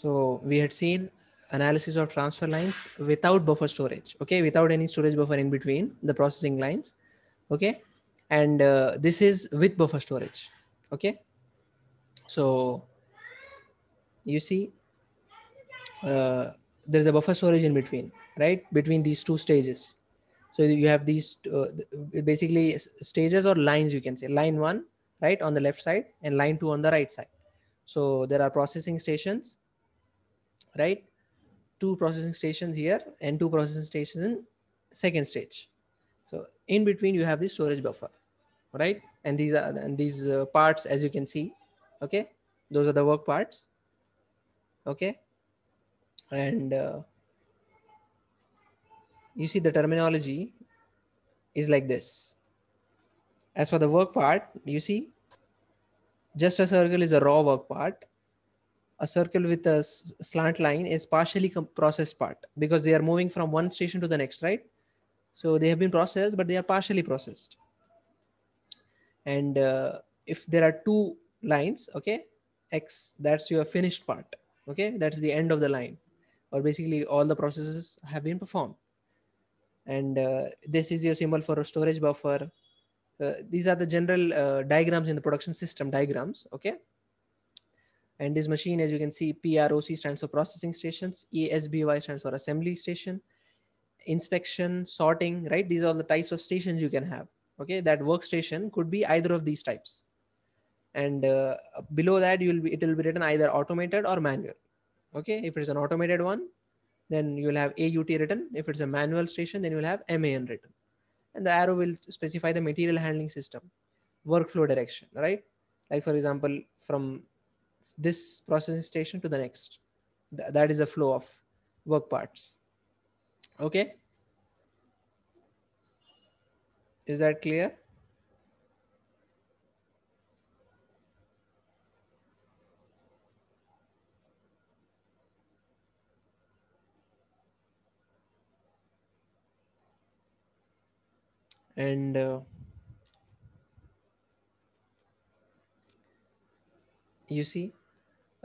So we had seen analysis of transfer lines without buffer storage, okay, without any storage buffer in between the processing lines, okay, and uh, this is with buffer storage, okay. So you see, uh, there's a buffer storage in between, right, between these two stages. So you have these uh, basically stages or lines, you can say line one, right, on the left side and line two on the right side. So there are processing stations right? Two processing stations here and two processing stations in second stage. So in between you have the storage buffer, right? And these are and these uh, parts as you can see, okay? Those are the work parts, okay? And uh, you see the terminology is like this. As for the work part, you see just a circle is a raw work part a circle with a slant line is partially processed part because they are moving from one station to the next, right? So they have been processed, but they are partially processed. And uh, if there are two lines, okay, X, that's your finished part. Okay, that's the end of the line or basically all the processes have been performed. And uh, this is your symbol for a storage buffer. Uh, these are the general uh, diagrams in the production system diagrams. Okay. And this machine, as you can see, PROC stands for processing stations, ESBY stands for assembly station, inspection, sorting, right? These are the types of stations you can have. Okay, that workstation could be either of these types. And uh, below that, you'll be, it will be written either automated or manual. Okay, if it's an automated one, then you'll have AUT written. If it's a manual station, then you'll have MAN written. And the arrow will specify the material handling system, workflow direction, right? Like for example, from this processing station to the next. Th that is the flow of work parts. Okay. Is that clear? And uh, you see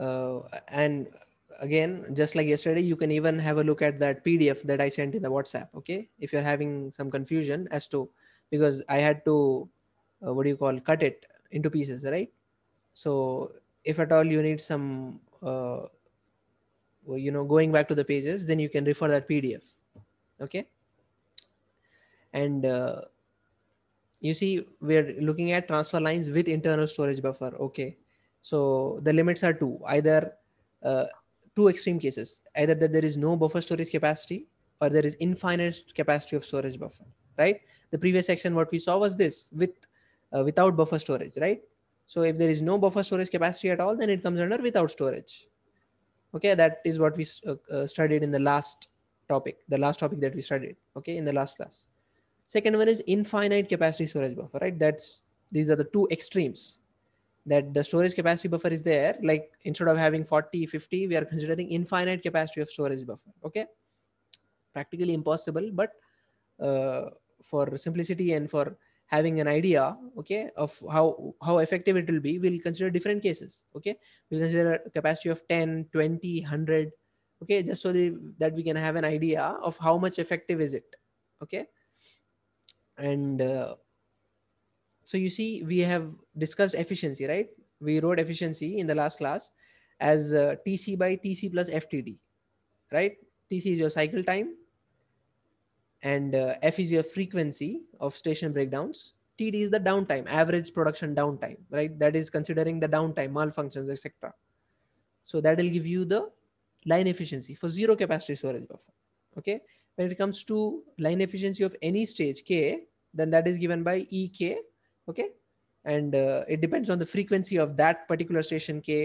uh, and again just like yesterday you can even have a look at that pdf that i sent in the whatsapp okay if you're having some confusion as to because i had to uh, what do you call cut it into pieces right so if at all you need some uh, you know going back to the pages then you can refer that pdf okay and uh, you see we're looking at transfer lines with internal storage buffer okay so the limits are two, either uh, two extreme cases, either that there is no buffer storage capacity or there is infinite capacity of storage buffer, right? The previous section, what we saw was this with uh, without buffer storage, right? So if there is no buffer storage capacity at all, then it comes under without storage. Okay, that is what we uh, uh, studied in the last topic, the last topic that we studied, okay, in the last class. Second one is infinite capacity storage buffer, right? That's these are the two extremes that the storage capacity buffer is there like instead of having 40 50 we are considering infinite capacity of storage buffer okay practically impossible but uh, for simplicity and for having an idea okay of how how effective it will be we'll consider different cases okay we'll consider a capacity of 10 20 100 okay just so that we can have an idea of how much effective is it okay and uh, so you see, we have discussed efficiency, right? We wrote efficiency in the last class as uh, TC by TC plus FTD, right? TC is your cycle time and uh, F is your frequency of station breakdowns. TD is the downtime, average production downtime, right? That is considering the downtime, malfunctions, etc. So that will give you the line efficiency for zero capacity storage buffer. Okay. When it comes to line efficiency of any stage K, then that is given by EK okay and uh, it depends on the frequency of that particular station k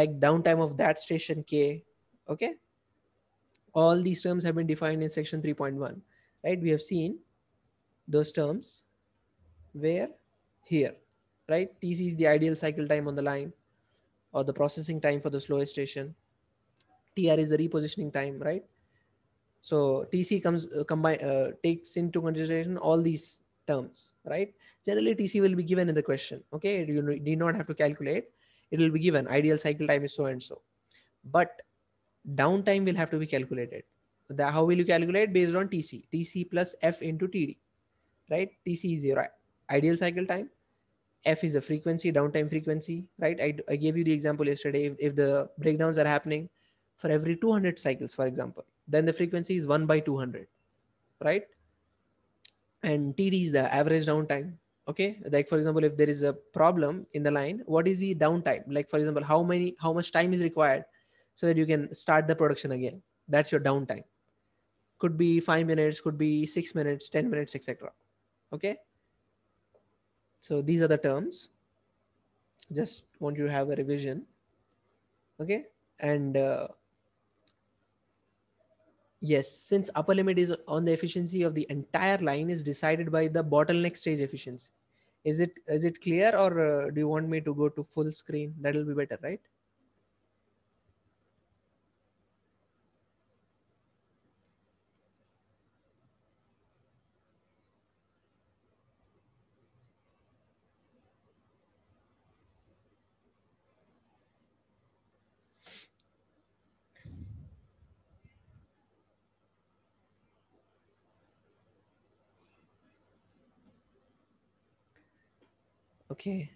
like downtime of that station k okay all these terms have been defined in section 3.1 right we have seen those terms where here right tc is the ideal cycle time on the line or the processing time for the slowest station tr is the repositioning time right so tc comes uh, combine uh, takes into consideration all these terms, right? Generally, TC will be given in the question. Okay, you need not have to calculate. It will be given. Ideal cycle time is so and so, but downtime will have to be calculated. The, how will you calculate based on TC? TC plus F into TD, right? TC is your ideal cycle time. F is a frequency, downtime frequency, right? I, I gave you the example yesterday. If, if the breakdowns are happening for every 200 cycles, for example, then the frequency is 1 by 200, right? and td is the average downtime okay like for example if there is a problem in the line what is the downtime like for example how many how much time is required so that you can start the production again that's your downtime could be 5 minutes could be 6 minutes 10 minutes etc okay so these are the terms just want you to have a revision okay and uh, Yes, since upper limit is on the efficiency of the entire line is decided by the bottleneck stage efficiency. Is it is it clear or uh, do you want me to go to full screen? That'll be better, right? Okay.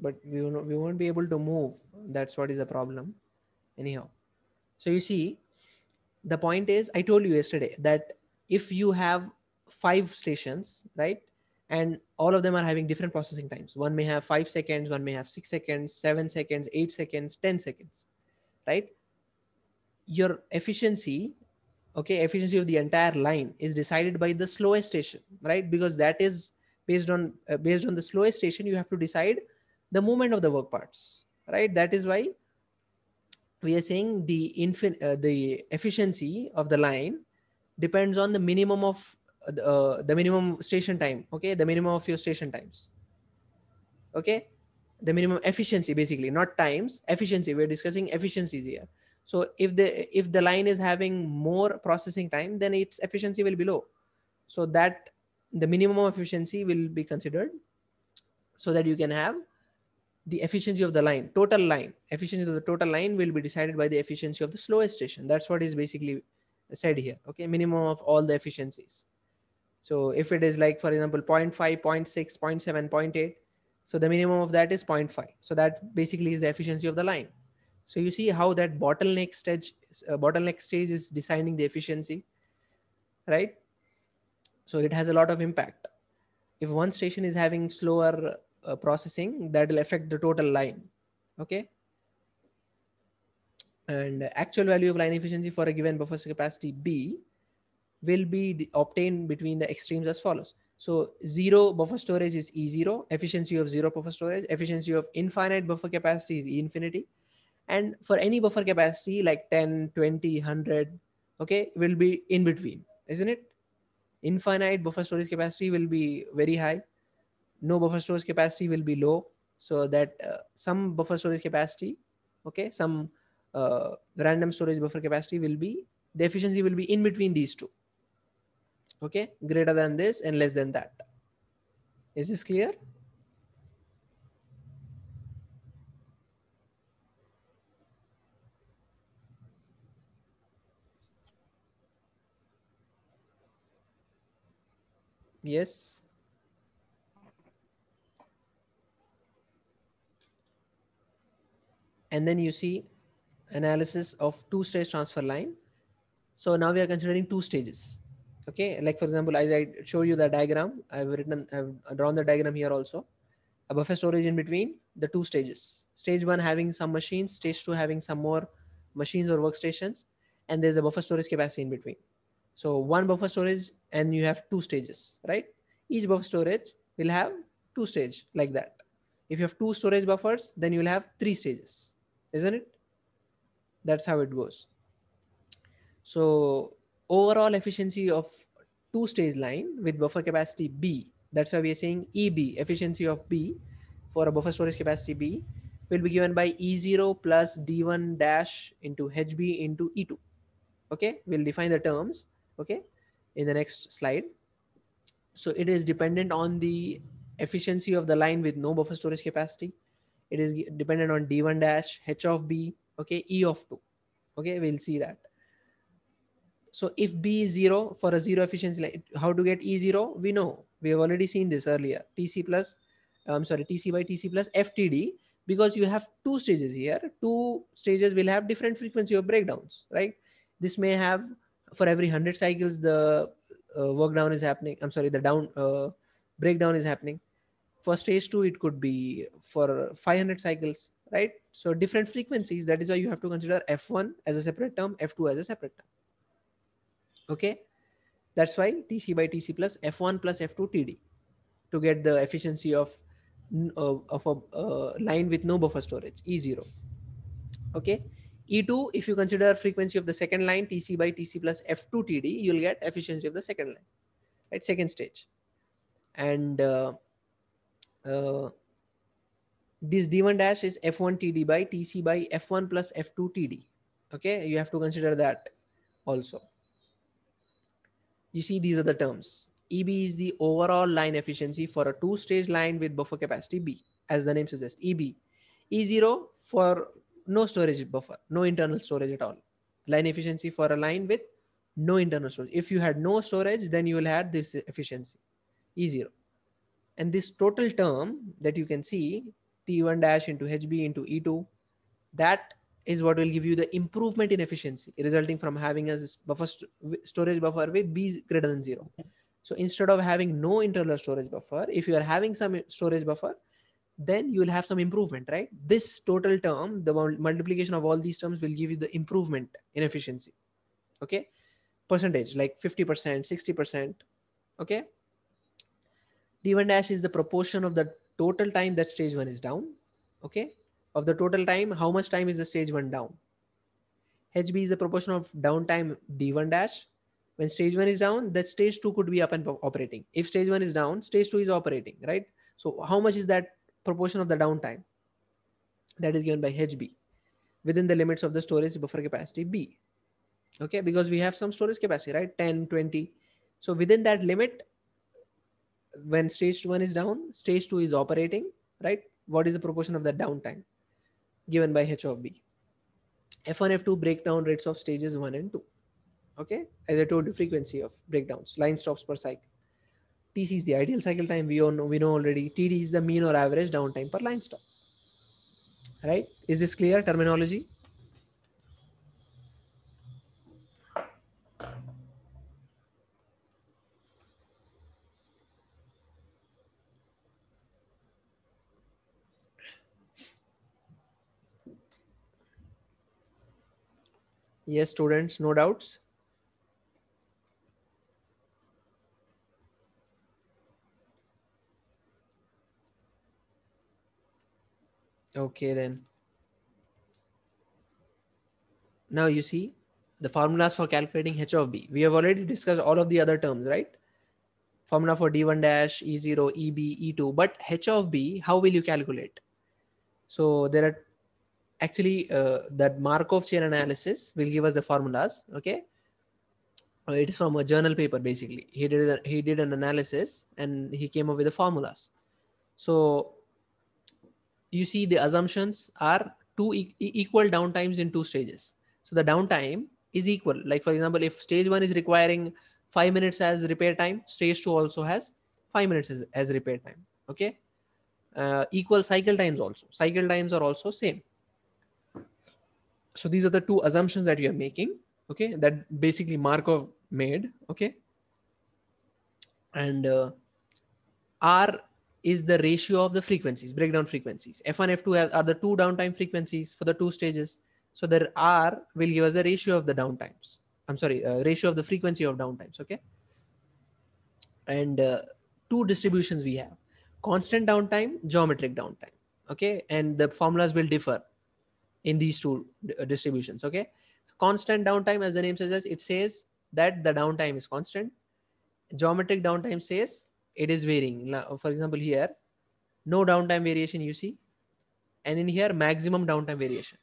But we won't, we won't be able to move. That's what is the problem. Anyhow. So you see, the point is, I told you yesterday that if you have five stations, right? And all of them are having different processing times. One may have five seconds, one may have six seconds, seven seconds, eight seconds, 10 seconds, right? Your efficiency okay efficiency of the entire line is decided by the slowest station right because that is based on uh, based on the slowest station you have to decide the movement of the work parts right that is why we are saying the infin uh, the efficiency of the line depends on the minimum of uh, the uh, minimum station time okay the minimum of your station times okay the minimum efficiency basically not times efficiency we're discussing efficiencies here so if the if the line is having more processing time then its efficiency will be low so that the minimum efficiency will be considered so that you can have the efficiency of the line total line efficiency of the total line will be decided by the efficiency of the slowest station that's what is basically said here okay minimum of all the efficiencies so if it is like for example 0 0.5 0 0.6 0 0.7 0.8 so the minimum of that is 0.5 so that basically is the efficiency of the line so you see how that bottleneck stage, uh, bottleneck stage is designing the efficiency, right? So it has a lot of impact. If one station is having slower uh, processing, that will affect the total line. Okay. And actual value of line efficiency for a given buffer capacity B will be obtained between the extremes as follows. So zero buffer storage is E0, efficiency of zero buffer storage, efficiency of infinite buffer capacity is E infinity, and for any buffer capacity like 10 20 100 okay will be in between isn't it infinite buffer storage capacity will be very high no buffer storage capacity will be low so that uh, some buffer storage capacity okay some uh, random storage buffer capacity will be the efficiency will be in between these two okay greater than this and less than that is this clear Yes. And then you see analysis of two-stage transfer line. So now we are considering two stages. Okay, like for example, as I show you the diagram, I've written, I've drawn the diagram here also. A buffer storage in between the two stages. Stage one having some machines, stage two having some more machines or workstations, and there's a buffer storage capacity in between. So one buffer storage and you have two stages, right? Each buffer storage will have two stage like that. If you have two storage buffers, then you'll have three stages, isn't it? That's how it goes. So overall efficiency of two stage line with buffer capacity B, that's why we are saying EB, efficiency of B for a buffer storage capacity B will be given by E0 plus D1 dash into HB into E2. Okay, we'll define the terms okay in the next slide so it is dependent on the efficiency of the line with no buffer storage capacity it is dependent on d1 dash h of b okay e of 2 okay we'll see that so if b is 0 for a zero efficiency line how to get e0 we know we have already seen this earlier tc plus i'm sorry tc by tc plus ftd because you have two stages here two stages will have different frequency of breakdowns right this may have for every 100 cycles the uh, work down is happening i'm sorry the down uh, breakdown is happening for stage 2 it could be for 500 cycles right so different frequencies that is why you have to consider f1 as a separate term f2 as a separate term okay that's why tc by tc plus f1 plus f2 td to get the efficiency of uh, of a uh, line with no buffer storage e0 okay E2, if you consider frequency of the second line, TC by TC plus F2 TD, you'll get efficiency of the second line, right? Second stage. And uh, uh, this D1 dash is F1 TD by TC by F1 plus F2 TD. Okay, you have to consider that also. You see, these are the terms. EB is the overall line efficiency for a two stage line with buffer capacity B, as the name suggests, EB. E0 for no storage buffer, no internal storage at all. Line efficiency for a line with no internal storage. If you had no storage, then you will have this efficiency, E0. And this total term that you can see, T1 dash into HB into E2, that is what will give you the improvement in efficiency resulting from having a buffer st storage buffer with B greater than zero. So instead of having no internal storage buffer, if you are having some storage buffer, then you will have some improvement right this total term the multiplication of all these terms will give you the improvement in efficiency okay percentage like 50% 60% okay d1 dash is the proportion of the total time that stage 1 is down okay of the total time how much time is the stage 1 down hb is the proportion of downtime d1 dash when stage 1 is down that stage 2 could be up and operating if stage 1 is down stage 2 is operating right so how much is that proportion of the downtime that is given by HB within the limits of the storage buffer capacity B. Okay, because we have some storage capacity, right? 10, 20. So within that limit, when stage one is down, stage two is operating, right? What is the proportion of the downtime given by H of B? F1, F2 breakdown rates of stages one and two. Okay, as I told you, frequency of breakdowns, line stops per cycle. TC is the ideal cycle time. We all know, we know already. TD is the mean or average downtime per line stop. Right? Is this clear terminology? Yes, students, no doubts. Okay, then. Now you see the formulas for calculating h of b. We have already discussed all of the other terms, right? Formula for d1 dash, e0, eb, e2. But h of b, how will you calculate? So there are actually uh, that Markov chain analysis will give us the formulas. Okay. Uh, it is from a journal paper basically. He did a, he did an analysis and he came up with the formulas. So you see the assumptions are two e- equal downtimes in two stages. So the downtime is equal. Like for example, if stage one is requiring five minutes as repair time, stage two also has five minutes as, as repair time. Okay. Uh, equal cycle times also. Cycle times are also same. So these are the two assumptions that you are making. Okay. That basically Markov made. Okay. And uh, R is the ratio of the frequencies, breakdown frequencies. F1, F2 are the two downtime frequencies for the two stages. So there R will give us a ratio of the downtimes. I'm sorry, uh, ratio of the frequency of downtimes. Okay. And uh, two distributions we have constant downtime, geometric downtime. Okay. And the formulas will differ in these two uh, distributions. Okay. Constant downtime, as the name suggests, it says that the downtime is constant. Geometric downtime says it is varying for example here no downtime variation you see and in here maximum downtime variation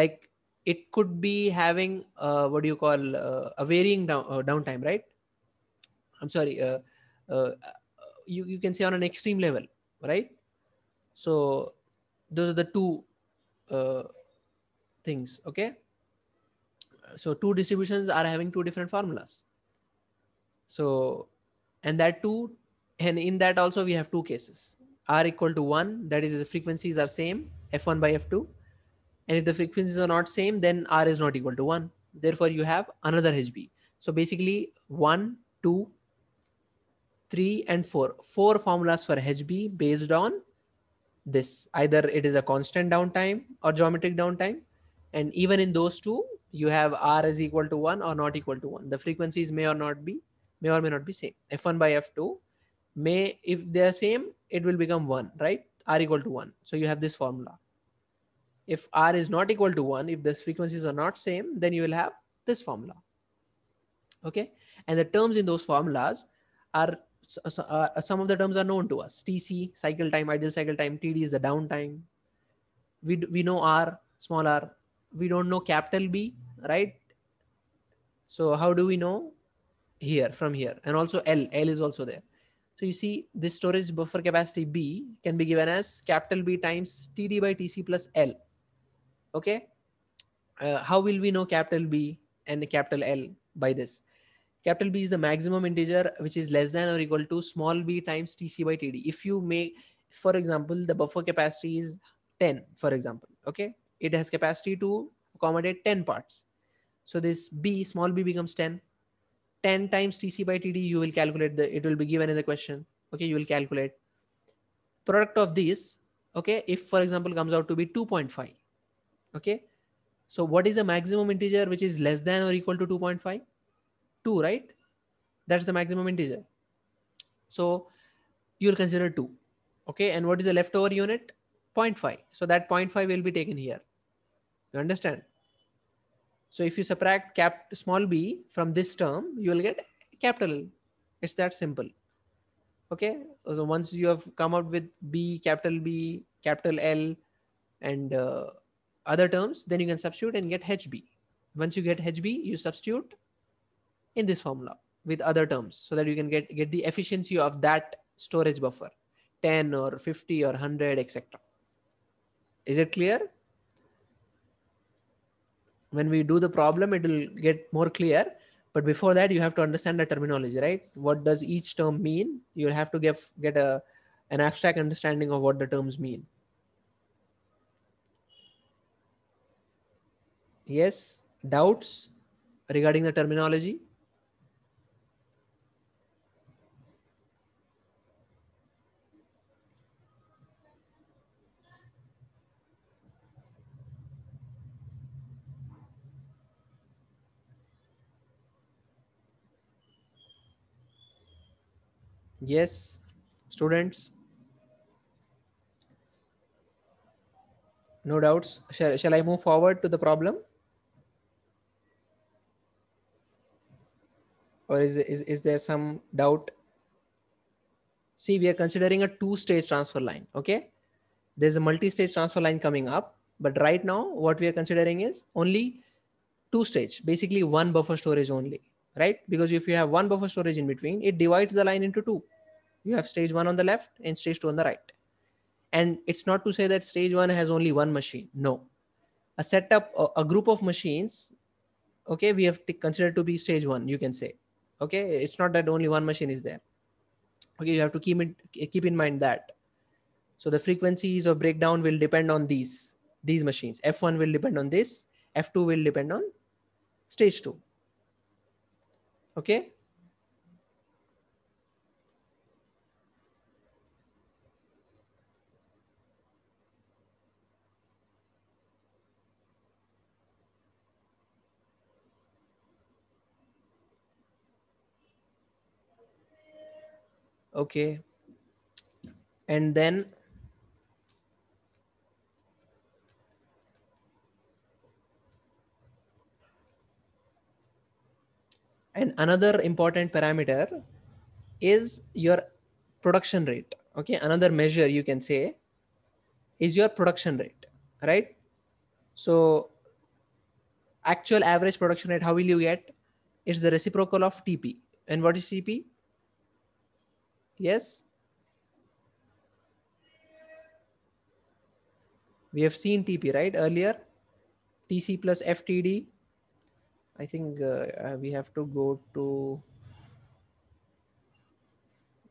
like it could be having uh, what do you call uh, a varying down, uh, downtime right i'm sorry uh, uh, you, you can say on an extreme level right so those are the two uh, things okay so two distributions are having two different formulas so and that too and in that also we have two cases r equal to 1 that is the frequencies are same f1 by f2 and if the frequencies are not same then r is not equal to 1 therefore you have another hb so basically one, two, three, and 4 four formulas for hb based on this either it is a constant downtime or geometric downtime and even in those two you have r is equal to 1 or not equal to 1 the frequencies may or not be may or may not be same f1 by f2 may if they are same it will become 1 right r equal to 1 so you have this formula if r is not equal to 1 if these frequencies are not same then you will have this formula okay and the terms in those formulas are uh, uh, some of the terms are known to us tc cycle time ideal cycle time td is the downtime we we know r small r we don't know capital b right so how do we know here from here and also l l is also there so you see this storage buffer capacity B can be given as capital B times TD by TC plus L. Okay. Uh, how will we know capital B and capital L by this? Capital B is the maximum integer which is less than or equal to small b times TC by TD. If you make, for example, the buffer capacity is 10, for example, okay? It has capacity to accommodate 10 parts. So this B, small b becomes 10 10 times TC by TD, you will calculate the, it will be given in the question. Okay, you will calculate product of these. Okay, if for example comes out to be 2.5. Okay, so what is the maximum integer which is less than or equal to 2.5? 2, right? That's the maximum integer. So you'll consider 2. Okay, and what is the leftover unit? 0.5. So that 0.5 will be taken here. You understand? So if you subtract cap small b from this term, you will get capital. It's that simple. Okay. So once you have come out with b, capital B, capital L, and uh, other terms, then you can substitute and get hb. Once you get hb, you substitute in this formula with other terms so that you can get, get the efficiency of that storage buffer 10 or 50 or 100, etc. Is it clear? when we do the problem it will get more clear but before that you have to understand the terminology right what does each term mean you'll have to get get a an abstract understanding of what the terms mean yes doubts regarding the terminology Yes, students. No doubts. Shall, shall I move forward to the problem? Or is, is, is there some doubt? See, we are considering a two-stage transfer line, okay? There's a multi-stage transfer line coming up, but right now what we are considering is only two-stage, basically one buffer storage only, right? Because if you have one buffer storage in between, it divides the line into two you have stage one on the left and stage two on the right and it's not to say that stage one has only one machine no a setup a group of machines okay we have to consider to be stage one you can say okay it's not that only one machine is there okay you have to keep it keep in mind that so the frequencies of breakdown will depend on these these machines f1 will depend on this f2 will depend on stage 2 okay Okay. And then and another important parameter is your production rate. Okay. Another measure you can say is your production rate, right? So actual average production rate, how will you get? It's the reciprocal of TP. And what is TP? Yes? We have seen TP, right? Earlier, TC plus FTD. I think uh, uh, we have to go to,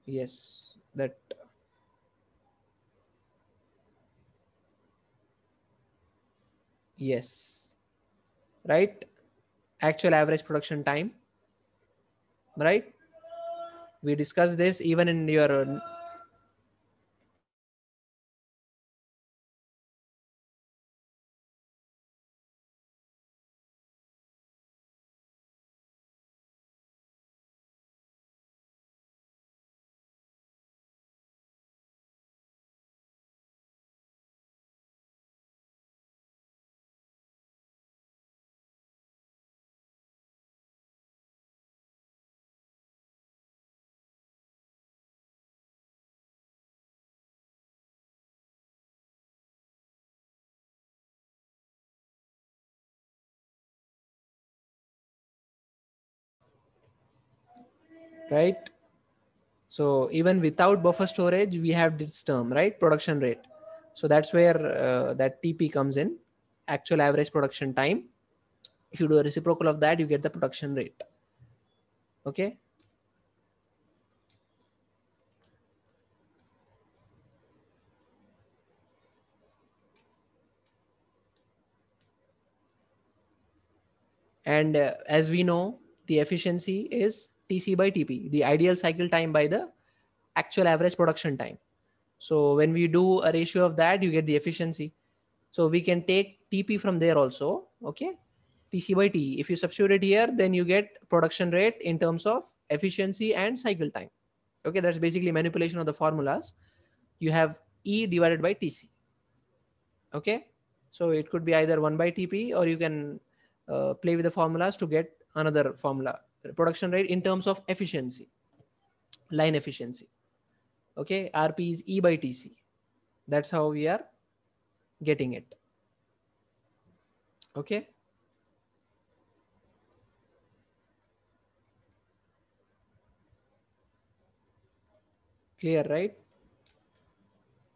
yes, that yes right actual average production time right we discussed this even in your right? So even without buffer storage, we have this term, right? Production rate. So that's where uh, that TP comes in, actual average production time. If you do a reciprocal of that, you get the production rate. Okay. And uh, as we know, the efficiency is TC by TP, the ideal cycle time by the actual average production time. So when we do a ratio of that, you get the efficiency. So we can take TP from there also. Okay. TC by T. If you substitute it here, then you get production rate in terms of efficiency and cycle time. Okay. That's basically manipulation of the formulas. You have E divided by TC. Okay. So it could be either 1 by TP or you can uh, play with the formulas to get another formula production rate in terms of efficiency, line efficiency. Okay, RP is E by TC. That's how we are getting it. Okay. Clear, right?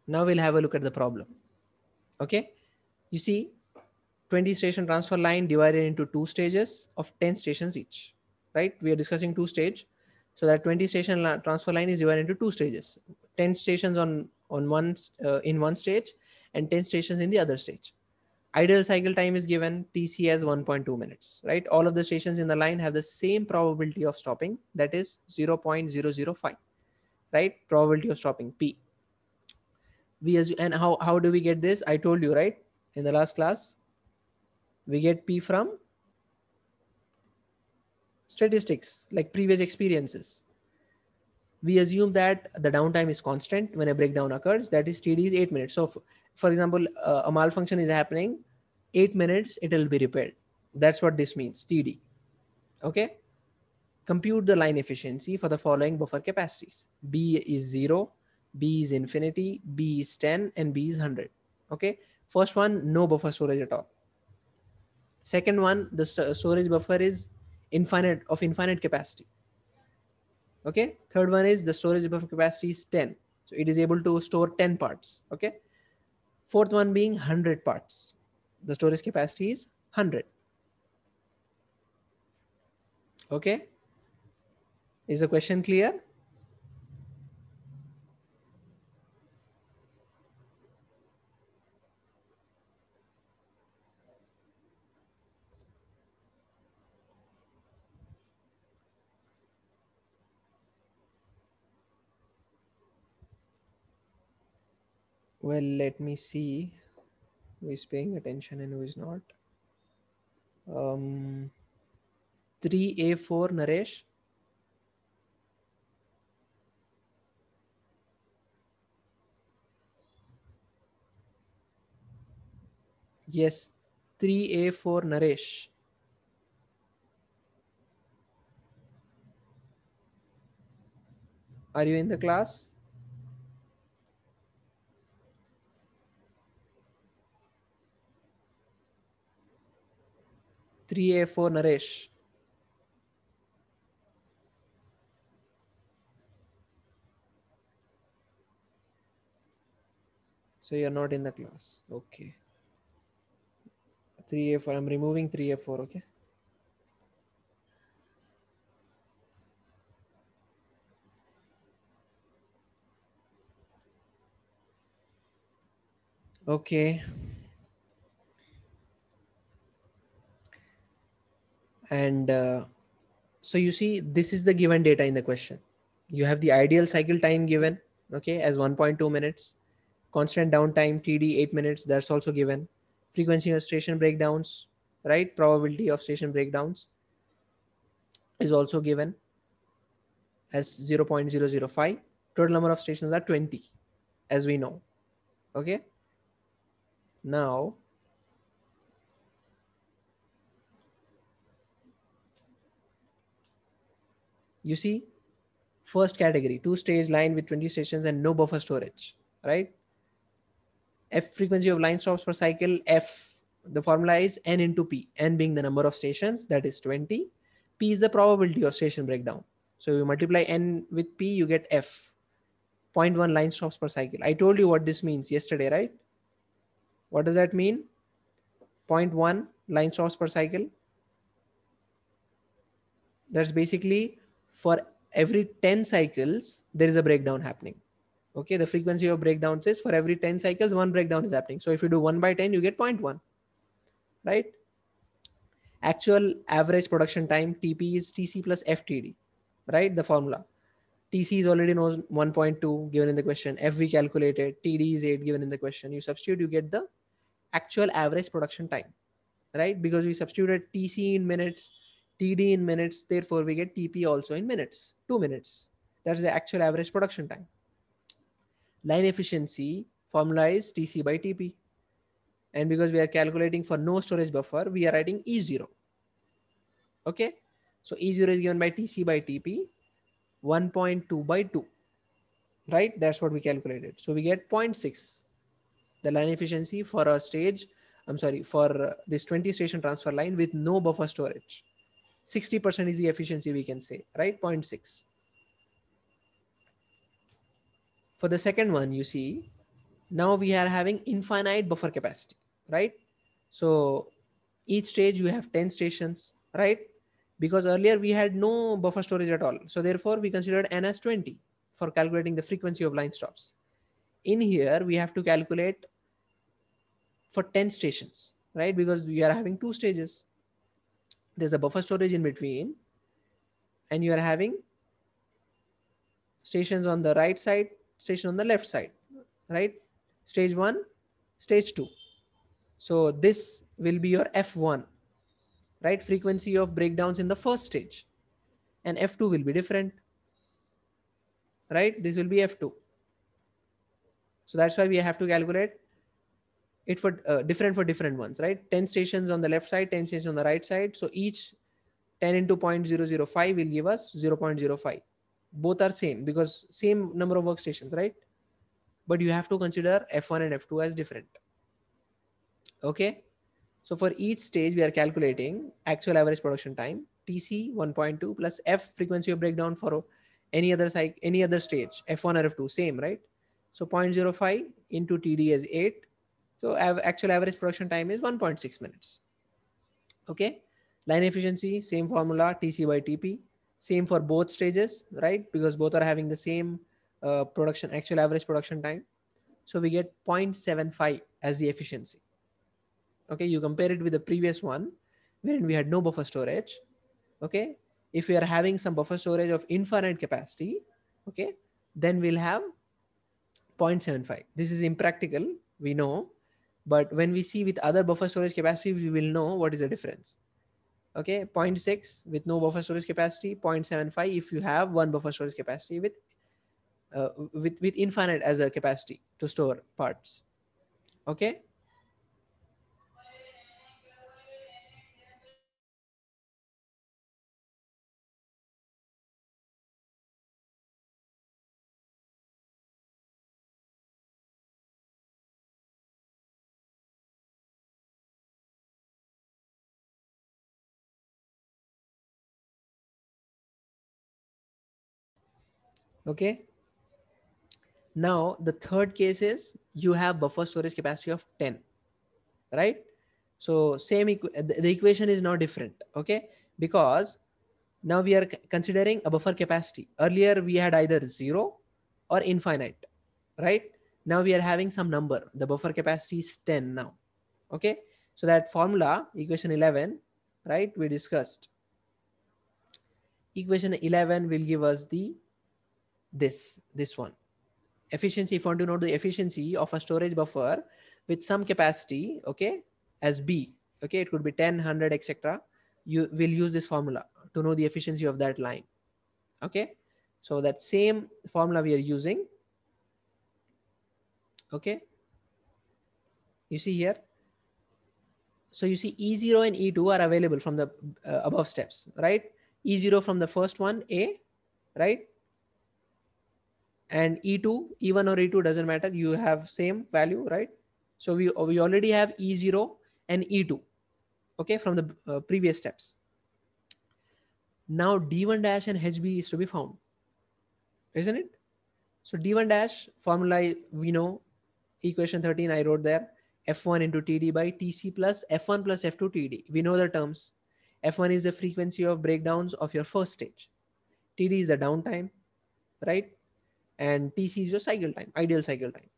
Now we'll have a look at the problem. Okay. You see 20 station transfer line divided into two stages of 10 stations each right? We are discussing two stage. So that 20 station transfer line is divided into two stages, 10 stations on, on one, uh, in one stage and 10 stations in the other stage. Ideal cycle time is given TC as 1.2 minutes, right? All of the stations in the line have the same probability of stopping. That is 0.005, right? Probability of stopping P. We as and how, how do we get this? I told you, right? In the last class, we get P from statistics like previous experiences. We assume that the downtime is constant when a breakdown occurs. That is, TD is eight minutes. So, for example, uh, a malfunction is happening, eight minutes it will be repaired. That's what this means, TD. Okay. Compute the line efficiency for the following buffer capacities. B is zero, B is infinity, B is 10, and B is 100. Okay. First one, no buffer storage at all. Second one, the storage buffer is infinite of infinite capacity okay third one is the storage buffer capacity is 10 so it is able to store 10 parts okay fourth one being 100 parts the storage capacity is 100 okay is the question clear Well, let me see who is paying attention and who is not. Um, 3A4 Naresh. Yes, 3A4 Naresh. Are you in the class? 3A for Naresh. So you're not in the class. Okay. 3A4, I'm removing 3A4, okay? Okay. and uh, so you see this is the given data in the question you have the ideal cycle time given okay as 1.2 minutes constant downtime td 8 minutes that's also given frequency of station breakdowns right probability of station breakdowns is also given as 0.005 total number of stations are 20 as we know okay now you see first category two stage line with 20 stations and no buffer storage right f frequency of line stops per cycle f the formula is n into p n being the number of stations that is 20 p is the probability of station breakdown so you multiply n with p you get f 0.1 line stops per cycle i told you what this means yesterday right what does that mean 0.1 line stops per cycle that's basically for every 10 cycles there is a breakdown happening okay the frequency of breakdown says for every 10 cycles one breakdown is happening so if you do 1 by 10 you get 0.1 right actual average production time tp is tc plus ftd right the formula tc is already known 1.2 given in the question we calculated td is 8 given in the question you substitute you get the actual average production time right because we substituted tc in minutes TD in minutes. Therefore, we get TP also in minutes, two minutes. That's the actual average production time. Line efficiency formula is TC by TP. And because we are calculating for no storage buffer, we are writing E0. Okay. So E0 is given by TC by TP, 1.2 by 2, right? That's what we calculated. So we get 0.6. The line efficiency for a stage, I'm sorry, for this 20 station transfer line with no buffer storage. 60% is the efficiency we can say, right? 0.6. For the second one, you see, now we are having infinite buffer capacity, right? So each stage you have 10 stations, right? Because earlier we had no buffer storage at all. So therefore we considered N as 20 for calculating the frequency of line stops. In here, we have to calculate for 10 stations, right? Because we are having two stages there's a buffer storage in between and you are having stations on the right side station on the left side right stage 1 stage 2 so this will be your f1 right frequency of breakdowns in the first stage and f2 will be different right this will be f2 so that's why we have to calculate it for uh, different for different ones right 10 stations on the left side 10 stations on the right side so each 10 into 0.005 will give us 0.05 both are same because same number of workstations right but you have to consider f1 and f2 as different okay so for each stage we are calculating actual average production time tc 1.2 plus f frequency of breakdown for any other cycle any other stage f1 or f2 same right so 0.05 into td is 8 so actual average production time is 1.6 minutes. Okay. Line efficiency, same formula, TC by TP, same for both stages, right? Because both are having the same uh, production, actual average production time. So we get 0.75 as the efficiency. Okay. You compare it with the previous one wherein we had no buffer storage. Okay. If we are having some buffer storage of infinite capacity, okay, then we'll have 0.75. This is impractical. We know but when we see with other buffer storage capacity, we will know what is the difference. Okay, 0.6 with no buffer storage capacity, 0.75 if you have one buffer storage capacity with uh, with with infinite as a capacity to store parts. Okay, Okay. Now, the third case is you have buffer storage capacity of 10, right? So same equ the equation is now different, okay? Because now we are considering a buffer capacity. Earlier we had either zero or infinite, right? Now we are having some number. The buffer capacity is 10 now, okay? So that formula, equation 11, right, we discussed. Equation 11 will give us the this, this one. Efficiency, if you want to know the efficiency of a storage buffer with some capacity, okay, as B, okay, it could be 10, 100, etc. You will use this formula to know the efficiency of that line, okay? So that same formula we are using, okay? You see here, so you see E0 and E2 are available from the uh, above steps, right? E0 from the first one, A, right? and E2, E1 or E2 doesn't matter. You have same value, right? So we, we already have E0 and E2, okay, from the uh, previous steps. Now D1 dash and HB is to be found, isn't it? So D1 dash formula, we know equation 13, I wrote there, F1 into TD by TC plus F1 plus F2 TD. We know the terms. F1 is the frequency of breakdowns of your first stage. TD is the downtime, right? and TC is your cycle time, ideal cycle time.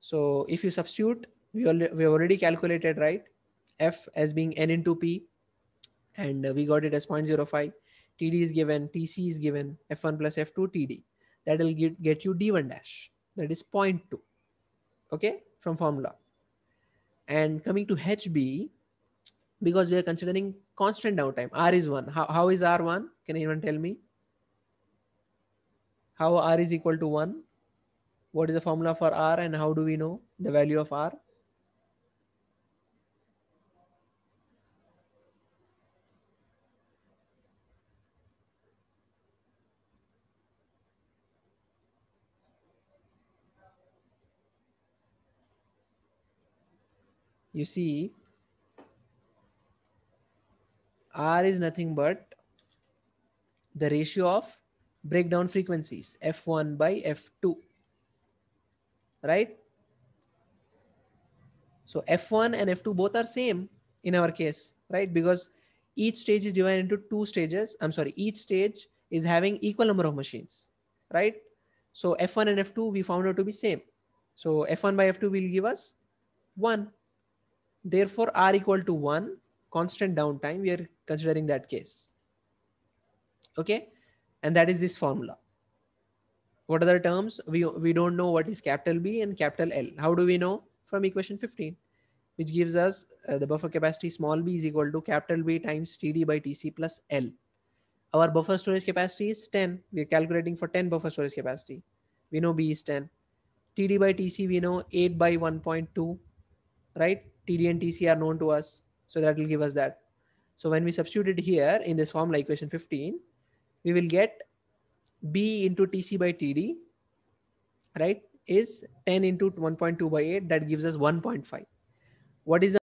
So if you substitute, we, al we already calculated, right? F as being N into P and uh, we got it as 0.05. TD is given, TC is given, F1 plus F2 TD. That will get, get you D1 dash. That is 0.2, okay, from formula. And coming to HB, because we are considering constant downtime, R is 1. How, how is R 1? Can anyone tell me? how r is equal to 1 what is the formula for r and how do we know the value of r you see r is nothing but the ratio of breakdown frequencies f1 by f2 right so f1 and f2 both are same in our case right because each stage is divided into two stages i'm sorry each stage is having equal number of machines right so f1 and f2 we found out to be same so f1 by f2 will give us 1 therefore r equal to 1 constant downtime we are considering that case okay and that is this formula what are the terms we we don't know what is capital b and capital l how do we know from equation 15 which gives us uh, the buffer capacity small b is equal to capital b times td by tc plus l our buffer storage capacity is 10 we're calculating for 10 buffer storage capacity we know b is 10 td by tc we know 8 by 1.2 right td and tc are known to us so that will give us that so when we substitute it here in this formula equation 15 we will get B into TC by TD, right, is 10 into 1.2 by 8. That gives us 1.5. What is the